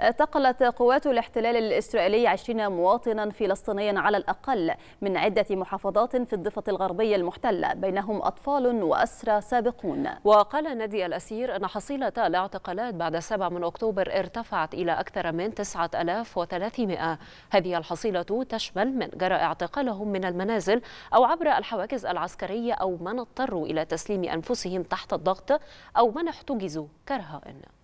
اعتقلت قوات الاحتلال الإسرائيلي 20 مواطنا فلسطينيا على الأقل من عدة محافظات في الضفة الغربية المحتلة بينهم أطفال وأسرى سابقون وقال نادي الأسير أن حصيلة الاعتقالات بعد 7 من أكتوبر ارتفعت إلى أكثر من 9300 هذه الحصيلة تشمل من جرى اعتقالهم من المنازل أو عبر الحواجز العسكرية أو من اضطروا إلى تسليم أنفسهم تحت الضغط أو من احتجزوا كرهائن